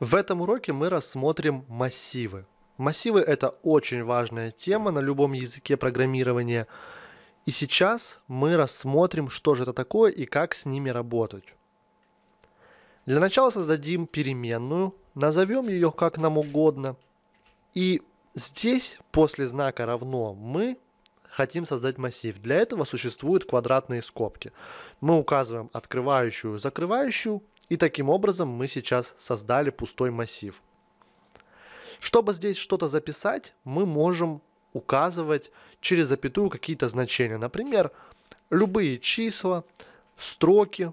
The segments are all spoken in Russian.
В этом уроке мы рассмотрим массивы. Массивы – это очень важная тема на любом языке программирования. И сейчас мы рассмотрим, что же это такое и как с ними работать. Для начала создадим переменную, назовем ее как нам угодно. И здесь, после знака «равно», мы хотим создать массив. Для этого существуют квадратные скобки. Мы указываем открывающую, закрывающую и таким образом мы сейчас создали пустой массив. Чтобы здесь что-то записать, мы можем указывать через запятую какие-то значения. Например, любые числа, строки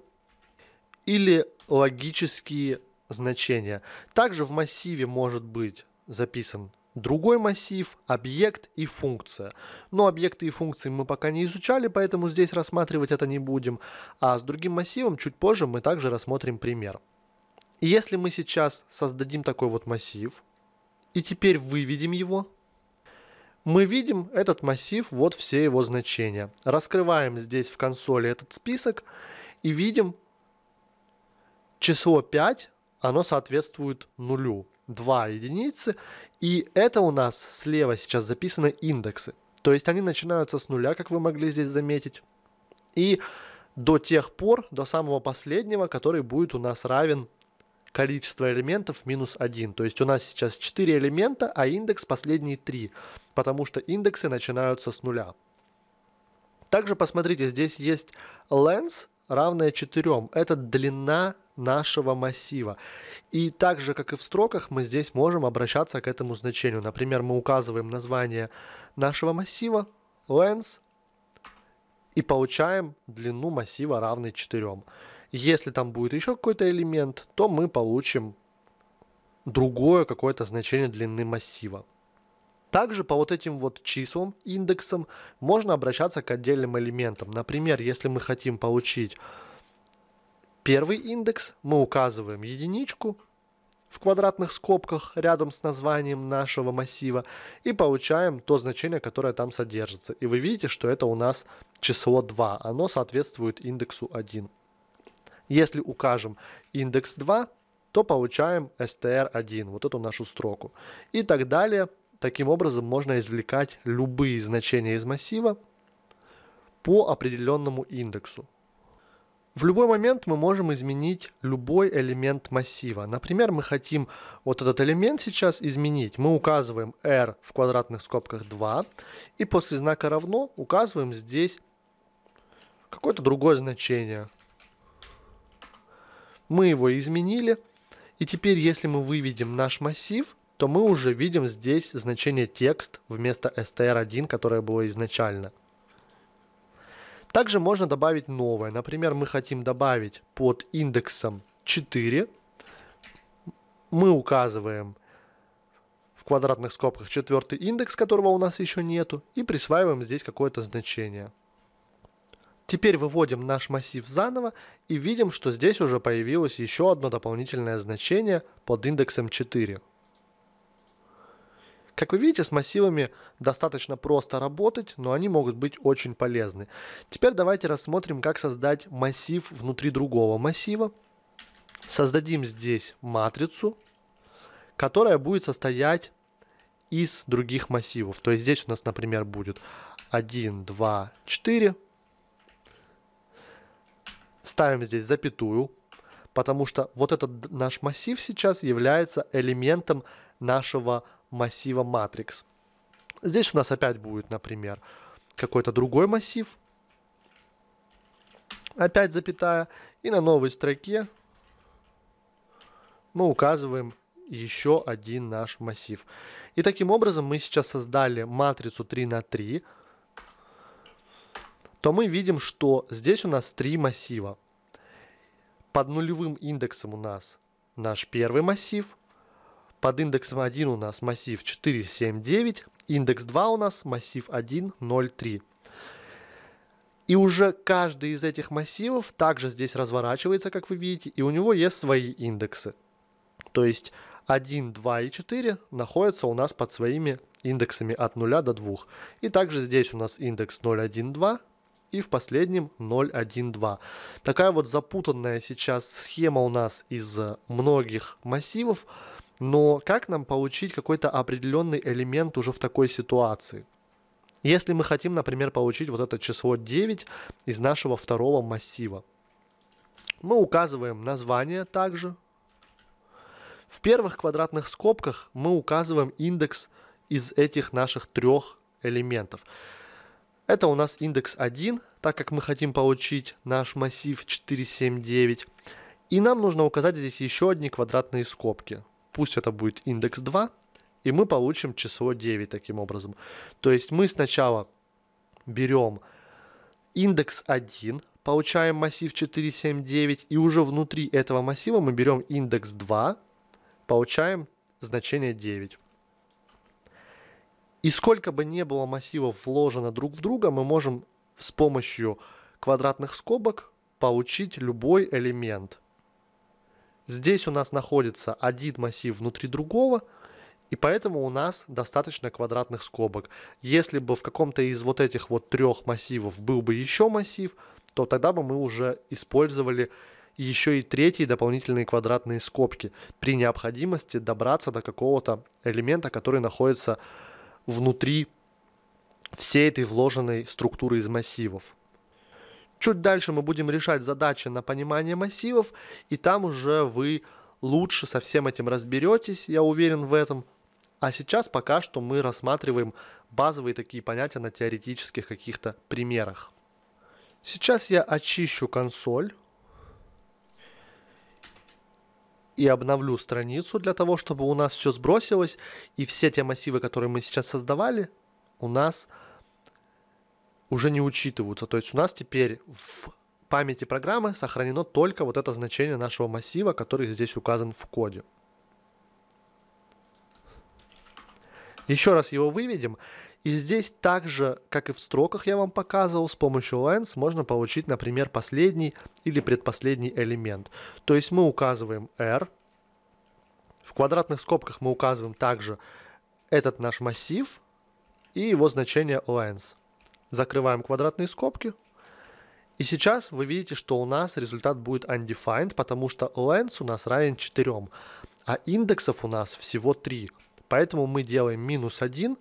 или логические значения. Также в массиве может быть записан другой массив, объект и функция. Но объекты и функции мы пока не изучали, поэтому здесь рассматривать это не будем. А с другим массивом чуть позже мы также рассмотрим пример. И если мы сейчас создадим такой вот массив, и теперь выведем его, мы видим этот массив, вот все его значения. Раскрываем здесь в консоли этот список и видим число 5, оно соответствует нулю. 2 единицы и это у нас слева сейчас записаны индексы. То есть они начинаются с нуля, как вы могли здесь заметить. И до тех пор, до самого последнего, который будет у нас равен количество элементов минус 1. То есть у нас сейчас 4 элемента, а индекс последний 3, потому что индексы начинаются с нуля. Также посмотрите, здесь есть length, равная 4. Это длина нашего массива. И так же, как и в строках, мы здесь можем обращаться к этому значению. Например, мы указываем название нашего массива, lens, и получаем длину массива равной 4. Если там будет еще какой-то элемент, то мы получим другое какое-то значение длины массива. Также по вот этим вот числам, индексам, можно обращаться к отдельным элементам. Например, если мы хотим получить Первый индекс мы указываем единичку в квадратных скобках рядом с названием нашего массива и получаем то значение, которое там содержится. И вы видите, что это у нас число 2, оно соответствует индексу 1. Если укажем индекс 2, то получаем str1, вот эту нашу строку. И так далее. Таким образом можно извлекать любые значения из массива по определенному индексу. В любой момент мы можем изменить любой элемент массива. Например, мы хотим вот этот элемент сейчас изменить. Мы указываем r в квадратных скобках 2 и после знака равно указываем здесь какое-то другое значение. Мы его изменили. И теперь, если мы выведем наш массив, то мы уже видим здесь значение текст вместо str1, которое было изначально. Также можно добавить новое. Например, мы хотим добавить под индексом 4. Мы указываем в квадратных скобках четвертый индекс, которого у нас еще нету, и присваиваем здесь какое-то значение. Теперь выводим наш массив заново и видим, что здесь уже появилось еще одно дополнительное значение под индексом 4. Как вы видите, с массивами достаточно просто работать, но они могут быть очень полезны. Теперь давайте рассмотрим, как создать массив внутри другого массива. Создадим здесь матрицу, которая будет состоять из других массивов. То есть здесь у нас, например, будет 1, 2, 4. Ставим здесь запятую, потому что вот этот наш массив сейчас является элементом нашего массива Matrix. Здесь у нас опять будет, например, какой-то другой массив. Опять запятая. И на новой строке мы указываем еще один наш массив. И таким образом мы сейчас создали матрицу 3 на 3, то мы видим, что здесь у нас три массива. Под нулевым индексом у нас наш первый массив, под индексом 1 у нас массив 479, индекс 2 у нас массив 103. И уже каждый из этих массивов также здесь разворачивается, как вы видите, и у него есть свои индексы. То есть 1, 2 и 4 находятся у нас под своими индексами от 0 до 2. И также здесь у нас индекс 0, 1, 2 и в последнем 0, 1, 2. Такая вот запутанная сейчас схема у нас из многих массивов. Но как нам получить какой-то определенный элемент уже в такой ситуации? Если мы хотим, например, получить вот это число 9 из нашего второго массива, мы указываем название также. В первых квадратных скобках мы указываем индекс из этих наших трех элементов. Это у нас индекс 1, так как мы хотим получить наш массив 479. И нам нужно указать здесь еще одни квадратные скобки пусть это будет индекс 2, и мы получим число 9 таким образом. То есть мы сначала берем индекс 1, получаем массив 4, 7, 9, и уже внутри этого массива мы берем индекс 2, получаем значение 9. И сколько бы ни было массивов вложено друг в друга, мы можем с помощью квадратных скобок получить любой элемент – Здесь у нас находится один массив внутри другого, и поэтому у нас достаточно квадратных скобок. Если бы в каком-то из вот этих вот трех массивов был бы еще массив, то тогда бы мы уже использовали еще и третьи дополнительные квадратные скобки при необходимости добраться до какого-то элемента, который находится внутри всей этой вложенной структуры из массивов. Чуть дальше мы будем решать задачи на понимание массивов, и там уже вы лучше со всем этим разберетесь, я уверен в этом. А сейчас пока что мы рассматриваем базовые такие понятия на теоретических каких-то примерах. Сейчас я очищу консоль и обновлю страницу для того, чтобы у нас все сбросилось, и все те массивы, которые мы сейчас создавали, у нас э, уже не учитываются. То есть у нас теперь в памяти программы сохранено только вот это значение нашего массива, который здесь указан в коде. Еще раз его выведем. И здесь также, как и в строках я вам показывал, с помощью lens можно получить, например, последний или предпоследний элемент. То есть мы указываем r. В квадратных скобках мы указываем также этот наш массив и его значение lens закрываем квадратные скобки. И сейчас вы видите, что у нас результат будет undefined, потому что length у нас равен 4, а индексов у нас всего 3. Поэтому мы делаем минус 1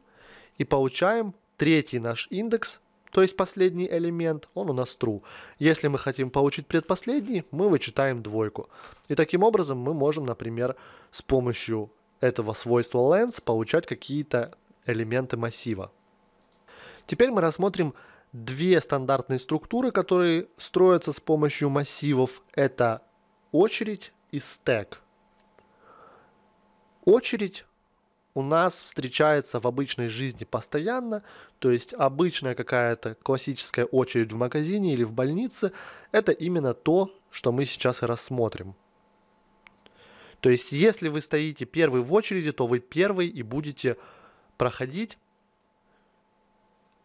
и получаем третий наш индекс, то есть последний элемент, он у нас true. Если мы хотим получить предпоследний, мы вычитаем двойку. И таким образом мы можем, например, с помощью этого свойства length получать какие-то элементы массива. Теперь мы рассмотрим две стандартные структуры, которые строятся с помощью массивов. Это очередь и стек. Очередь у нас встречается в обычной жизни постоянно, то есть обычная какая-то классическая очередь в магазине или в больнице, это именно то, что мы сейчас и рассмотрим. То есть если вы стоите первый в очереди, то вы первый и будете проходить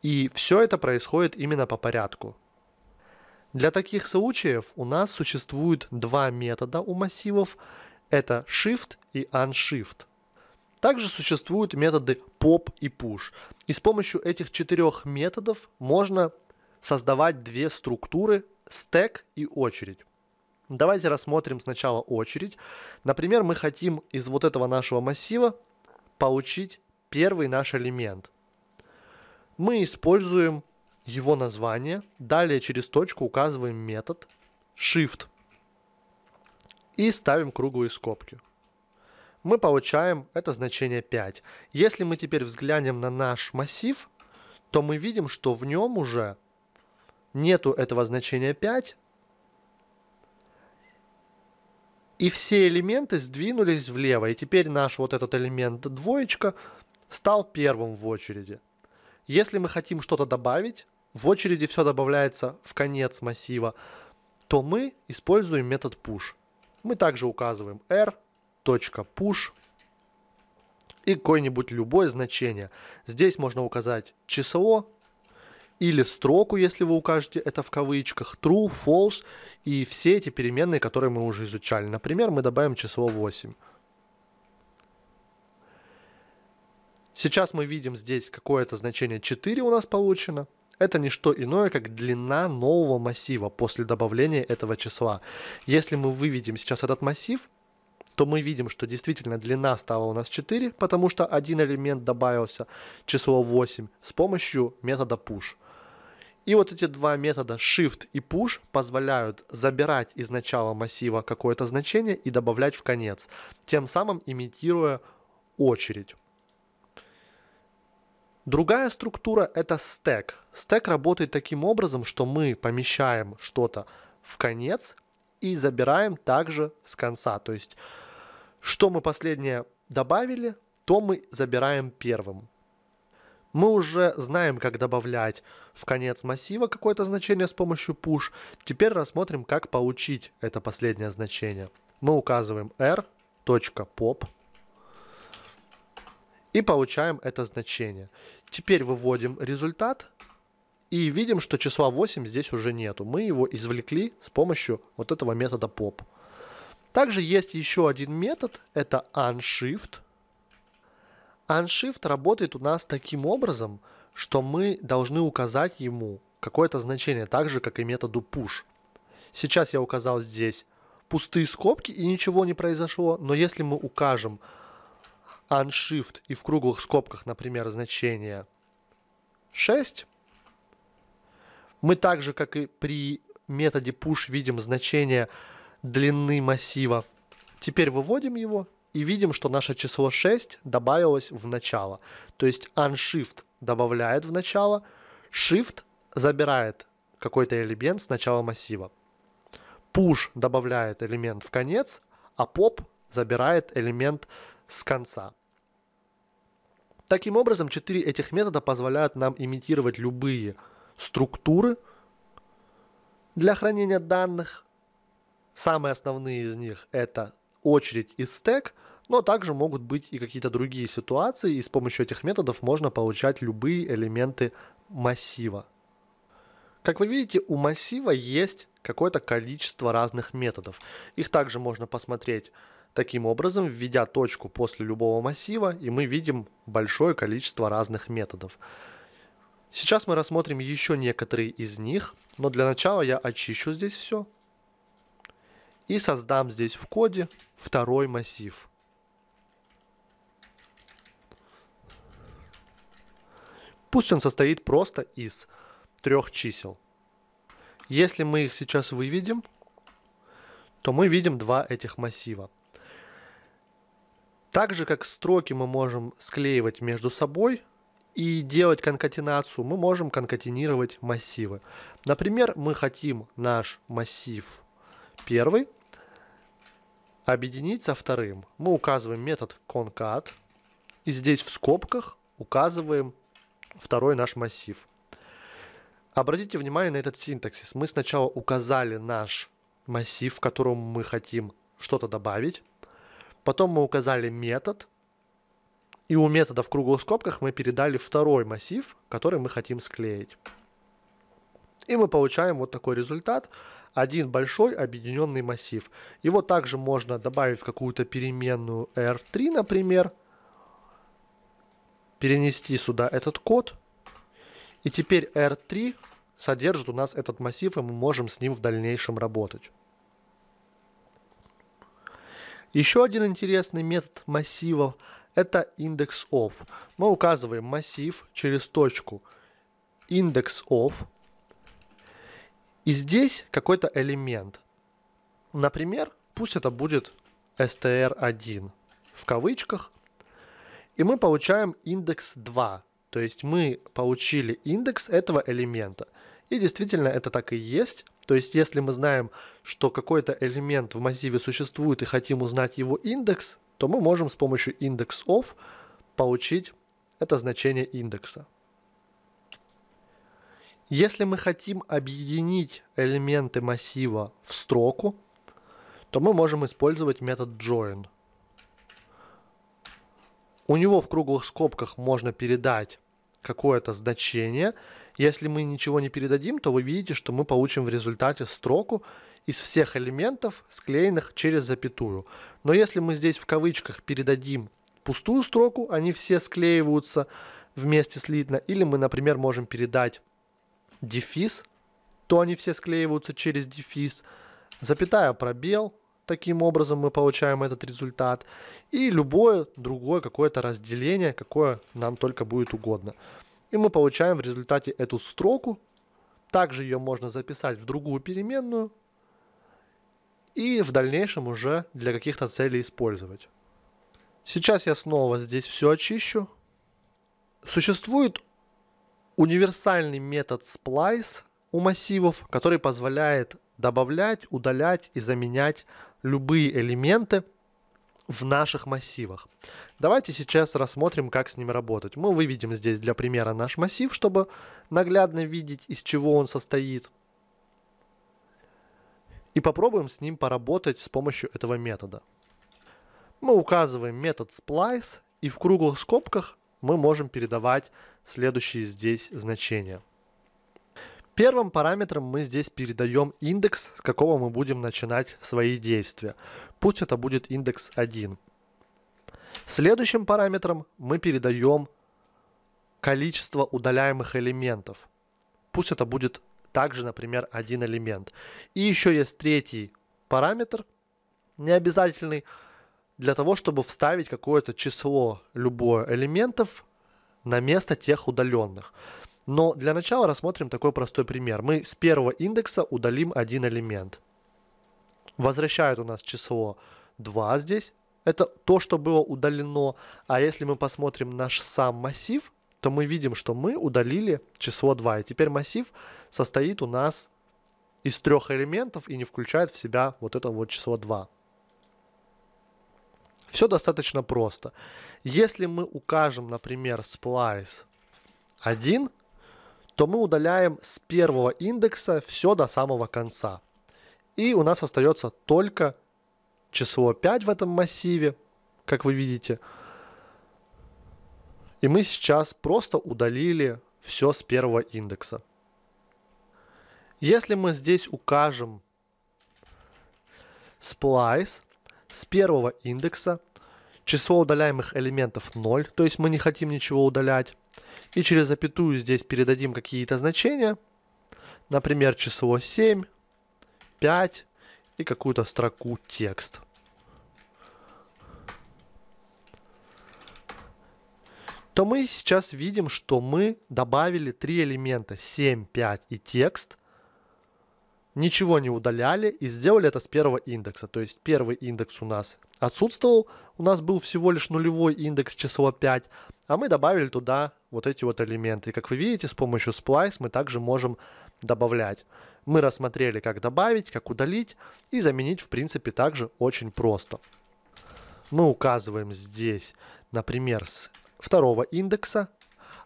и все это происходит именно по порядку. Для таких случаев у нас существует два метода у массивов. Это shift и unshift. Также существуют методы pop и push. И с помощью этих четырех методов можно создавать две структуры стек и очередь. Давайте рассмотрим сначала очередь. Например, мы хотим из вот этого нашего массива получить первый наш элемент – мы используем его название, далее через точку указываем метод shift и ставим круглые скобки. Мы получаем это значение 5. Если мы теперь взглянем на наш массив, то мы видим, что в нем уже нету этого значения 5, и все элементы сдвинулись влево, и теперь наш вот этот элемент двоечка стал первым в очереди – если мы хотим что-то добавить, в очереди все добавляется в конец массива, то мы используем метод push. Мы также указываем r.push и какое-нибудь любое значение. Здесь можно указать число или строку, если вы укажете это в кавычках, true, false и все эти переменные, которые мы уже изучали. Например, мы добавим число 8. Сейчас мы видим здесь какое-то значение 4 у нас получено. Это не что иное, как длина нового массива после добавления этого числа. Если мы выведем сейчас этот массив, то мы видим, что действительно длина стала у нас 4, потому что один элемент добавился, число 8, с помощью метода push. И вот эти два метода shift и push позволяют забирать из начала массива какое-то значение и добавлять в конец, тем самым имитируя очередь. Другая структура – это стек. Стек работает таким образом, что мы помещаем что-то в конец и забираем также с конца. То есть, что мы последнее добавили, то мы забираем первым. Мы уже знаем, как добавлять в конец массива какое-то значение с помощью push. Теперь рассмотрим, как получить это последнее значение. Мы указываем r.pop и получаем это значение. Теперь выводим результат и видим, что числа 8 здесь уже нету. Мы его извлекли с помощью вот этого метода pop. Также есть еще один метод, это unshift. Unshift работает у нас таким образом, что мы должны указать ему какое-то значение, так же, как и методу push. Сейчас я указал здесь пустые скобки и ничего не произошло, но если мы укажем unShift и в круглых скобках, например, значение 6, мы также, как и при методе push, видим значение длины массива. Теперь выводим его и видим, что наше число 6 добавилось в начало. То есть unshift добавляет в начало, shift забирает какой-то элемент с начала массива. Push добавляет элемент в конец, а pop забирает элемент с конца. Таким образом, четыре этих метода позволяют нам имитировать любые структуры для хранения данных. Самые основные из них – это очередь и стек, но также могут быть и какие-то другие ситуации, и с помощью этих методов можно получать любые элементы массива. Как вы видите, у массива есть какое-то количество разных методов. Их также можно посмотреть таким образом введя точку после любого массива, и мы видим большое количество разных методов. Сейчас мы рассмотрим еще некоторые из них, но для начала я очищу здесь все и создам здесь в коде второй массив. Пусть он состоит просто из трех чисел. Если мы их сейчас выведем, то мы видим два этих массива. Так же, как строки мы можем склеивать между собой и делать конкатенацию, мы можем конкатенировать массивы. Например, мы хотим наш массив первый объединить со вторым. Мы указываем метод concat, и здесь в скобках указываем второй наш массив. Обратите внимание на этот синтаксис. Мы сначала указали наш массив, в котором мы хотим что-то добавить. Потом мы указали метод, и у метода в круглых скобках мы передали второй массив, который мы хотим склеить. И мы получаем вот такой результат. Один большой объединенный массив. Его также можно добавить в какую-то переменную R3, например. Перенести сюда этот код. И теперь R3 содержит у нас этот массив, и мы можем с ним в дальнейшем работать. Еще один интересный метод массивов – это индекс of. Мы указываем массив через точку индекс of, и здесь какой-то элемент. Например, пусть это будет str1 в кавычках, и мы получаем индекс 2, то есть мы получили индекс этого элемента. И действительно это так и есть – то есть, если мы знаем, что какой-то элемент в массиве существует и хотим узнать его индекс, то мы можем с помощью индекс of получить это значение индекса. Если мы хотим объединить элементы массива в строку, то мы можем использовать метод join. У него в круглых скобках можно передать какое-то значение – если мы ничего не передадим, то вы видите, что мы получим в результате строку из всех элементов, склеенных через запятую. Но если мы здесь в кавычках передадим пустую строку, они все склеиваются вместе слитно, или мы, например, можем передать дефис, то они все склеиваются через дефис, запятая пробел, таким образом мы получаем этот результат, и любое другое какое-то разделение, какое нам только будет угодно. И мы получаем в результате эту строку. Также ее можно записать в другую переменную и в дальнейшем уже для каких-то целей использовать. Сейчас я снова здесь все очищу. Существует универсальный метод splice у массивов, который позволяет добавлять, удалять и заменять любые элементы – в наших массивах. Давайте сейчас рассмотрим, как с ним работать. Мы выведем здесь для примера наш массив, чтобы наглядно видеть, из чего он состоит. И попробуем с ним поработать с помощью этого метода. Мы указываем метод splice, и в круглых скобках мы можем передавать следующие здесь значения. Первым параметром мы здесь передаем индекс, с какого мы будем начинать свои действия. Пусть это будет индекс 1. Следующим параметром мы передаем количество удаляемых элементов. Пусть это будет также, например, один элемент. И еще есть третий параметр, необязательный, для того, чтобы вставить какое-то число любое элементов на место тех удаленных. Но для начала рассмотрим такой простой пример. Мы с первого индекса удалим один элемент. Возвращает у нас число 2 здесь. Это то, что было удалено. А если мы посмотрим наш сам массив, то мы видим, что мы удалили число 2. И теперь массив состоит у нас из трех элементов и не включает в себя вот это вот число 2. Все достаточно просто. Если мы укажем, например, splice 1, то мы удаляем с первого индекса все до самого конца. И у нас остается только число 5 в этом массиве, как вы видите. И мы сейчас просто удалили все с первого индекса. Если мы здесь укажем splice с первого индекса, число удаляемых элементов 0, то есть мы не хотим ничего удалять, и через запятую здесь передадим какие-то значения. Например, число 7, 5 и какую-то строку текст. то мы сейчас видим, что мы добавили три элемента 7, 5 и текст. Ничего не удаляли и сделали это с первого индекса. То есть первый индекс у нас отсутствовал, у нас был всего лишь нулевой индекс число 5, а мы добавили туда вот эти вот элементы. И как вы видите, с помощью splice мы также можем добавлять. Мы рассмотрели, как добавить, как удалить и заменить, в принципе, также очень просто. Мы указываем здесь, например, с второго индекса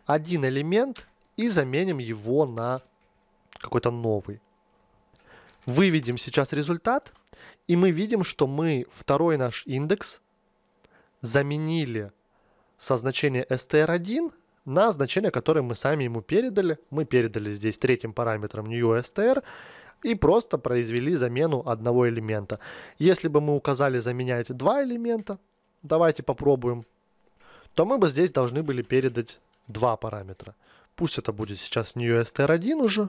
один элемент и заменим его на какой-то новый. Выведем сейчас результат, и мы видим, что мы второй наш индекс заменили со значения str1 на значение, которое мы сами ему передали. Мы передали здесь третьим параметром new str и просто произвели замену одного элемента. Если бы мы указали заменять два элемента, давайте попробуем, то мы бы здесь должны были передать два параметра. Пусть это будет сейчас new str1 уже.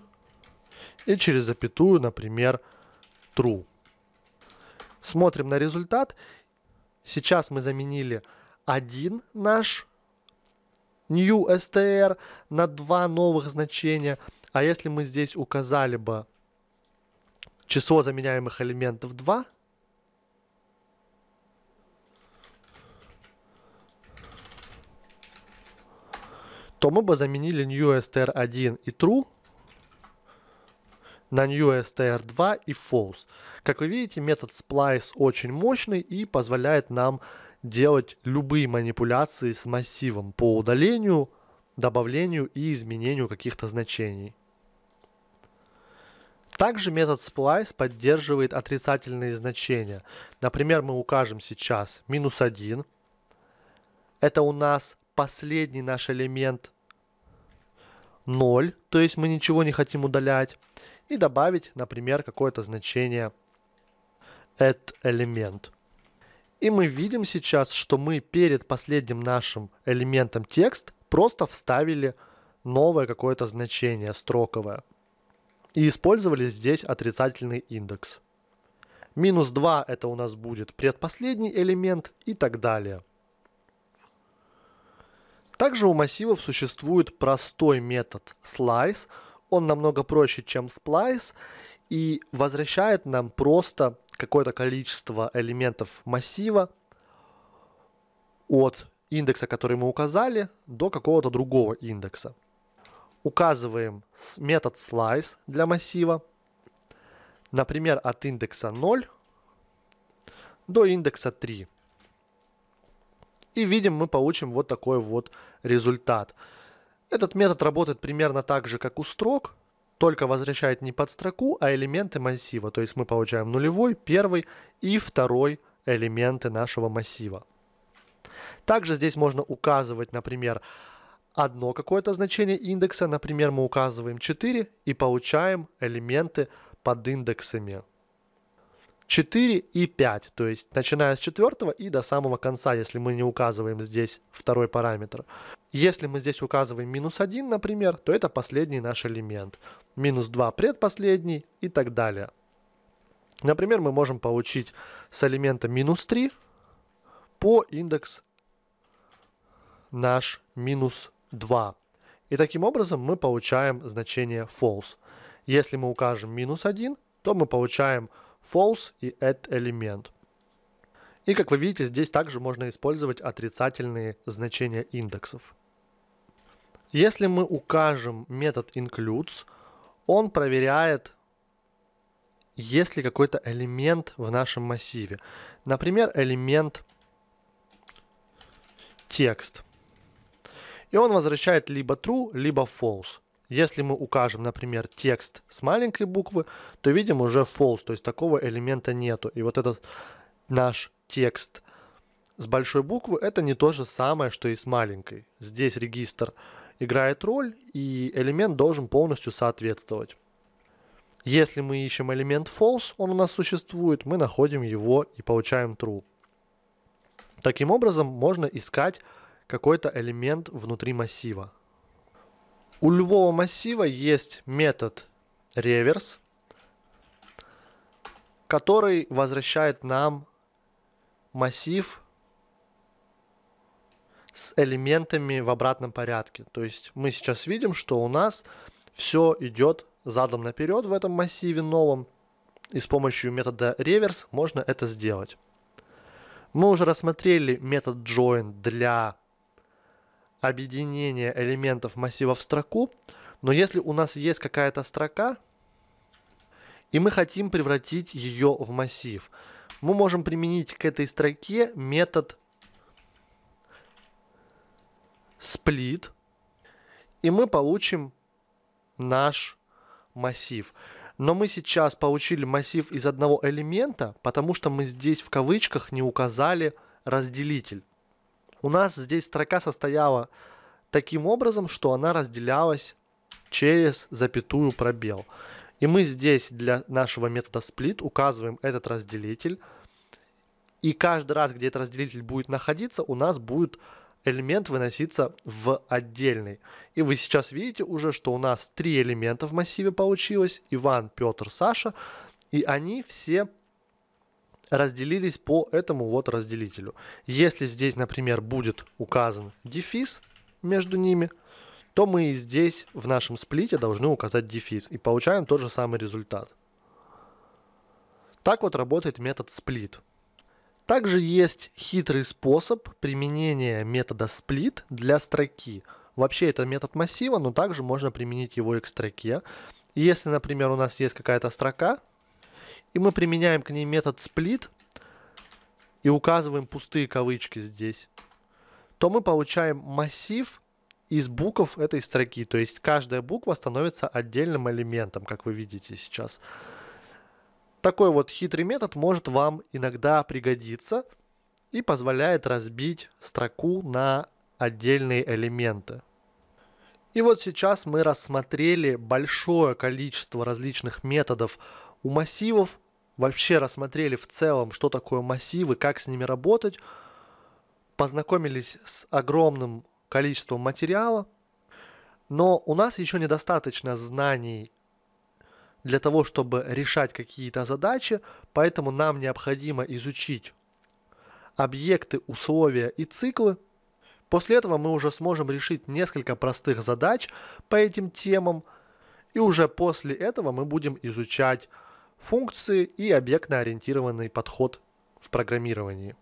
И через запятую, например, true. Смотрим на результат. Сейчас мы заменили один наш new str на два новых значения. А если мы здесь указали бы число заменяемых элементов 2, то мы бы заменили new str 1 и true на NewSTR2 и false. Как вы видите, метод splice очень мощный и позволяет нам делать любые манипуляции с массивом по удалению, добавлению и изменению каких-то значений. Также метод splice поддерживает отрицательные значения. Например, мы укажем сейчас минус 1. Это у нас последний наш элемент 0, то есть мы ничего не хотим удалять и добавить, например, какое-то значение at элемент. И мы видим сейчас, что мы перед последним нашим элементом текст просто вставили новое какое-то значение строковое. И использовали здесь отрицательный индекс. Минус 2 это у нас будет предпоследний элемент и так далее. Также у массивов существует простой метод slice, он намного проще, чем сплайс, и возвращает нам просто какое-то количество элементов массива от индекса, который мы указали, до какого-то другого индекса. Указываем метод slice для массива, например, от индекса 0 до индекса 3. И видим, мы получим вот такой вот результат. Этот метод работает примерно так же, как у строк, только возвращает не под строку, а элементы массива. То есть мы получаем нулевой, первый и второй элементы нашего массива. Также здесь можно указывать, например, одно какое-то значение индекса. Например, мы указываем 4 и получаем элементы под индексами 4 и 5. То есть начиная с четвертого и до самого конца, если мы не указываем здесь второй параметр. Если мы здесь указываем минус 1, например, то это последний наш элемент. Минус 2 предпоследний и так далее. Например, мы можем получить с элемента минус 3 по индекс наш минус 2. И таким образом мы получаем значение false. Если мы укажем минус 1, то мы получаем false и add элемент. И как вы видите, здесь также можно использовать отрицательные значения индексов. Если мы укажем метод includes, он проверяет, есть ли какой-то элемент в нашем массиве. Например, элемент текст. И он возвращает либо true, либо false. Если мы укажем, например, текст с маленькой буквы, то видим уже false, то есть такого элемента нету. И вот этот наш текст с большой буквы это не то же самое, что и с маленькой. Здесь регистр играет роль, и элемент должен полностью соответствовать. Если мы ищем элемент false, он у нас существует, мы находим его и получаем true. Таким образом, можно искать какой-то элемент внутри массива. У любого массива есть метод reverse, который возвращает нам массив с элементами в обратном порядке. То есть мы сейчас видим, что у нас все идет задом наперед в этом массиве новом, и с помощью метода reverse можно это сделать. Мы уже рассмотрели метод join для объединения элементов массива в строку, но если у нас есть какая-то строка, и мы хотим превратить ее в массив, мы можем применить к этой строке метод сплит, и мы получим наш массив. Но мы сейчас получили массив из одного элемента, потому что мы здесь в кавычках не указали разделитель. У нас здесь строка состояла таким образом, что она разделялась через запятую пробел. И мы здесь для нашего метода split указываем этот разделитель. И каждый раз, где этот разделитель будет находиться, у нас будет элемент выноситься в отдельный. И вы сейчас видите уже, что у нас три элемента в массиве получилось. Иван, Петр, Саша. И они все разделились по этому вот разделителю. Если здесь, например, будет указан дефис между ними, то мы и здесь в нашем сплите должны указать дефис. И получаем тот же самый результат. Так вот работает метод split. Также есть хитрый способ применения метода split для строки. Вообще это метод массива, но также можно применить его и к строке. Если, например, у нас есть какая-то строка, и мы применяем к ней метод split и указываем пустые кавычки здесь, то мы получаем массив из букв этой строки. То есть каждая буква становится отдельным элементом, как вы видите сейчас такой вот хитрый метод может вам иногда пригодиться и позволяет разбить строку на отдельные элементы. И вот сейчас мы рассмотрели большое количество различных методов у массивов, вообще рассмотрели в целом, что такое массивы, как с ними работать, познакомились с огромным количеством материала, но у нас еще недостаточно знаний, для того, чтобы решать какие-то задачи, поэтому нам необходимо изучить объекты, условия и циклы. После этого мы уже сможем решить несколько простых задач по этим темам, и уже после этого мы будем изучать функции и объектно-ориентированный подход в программировании.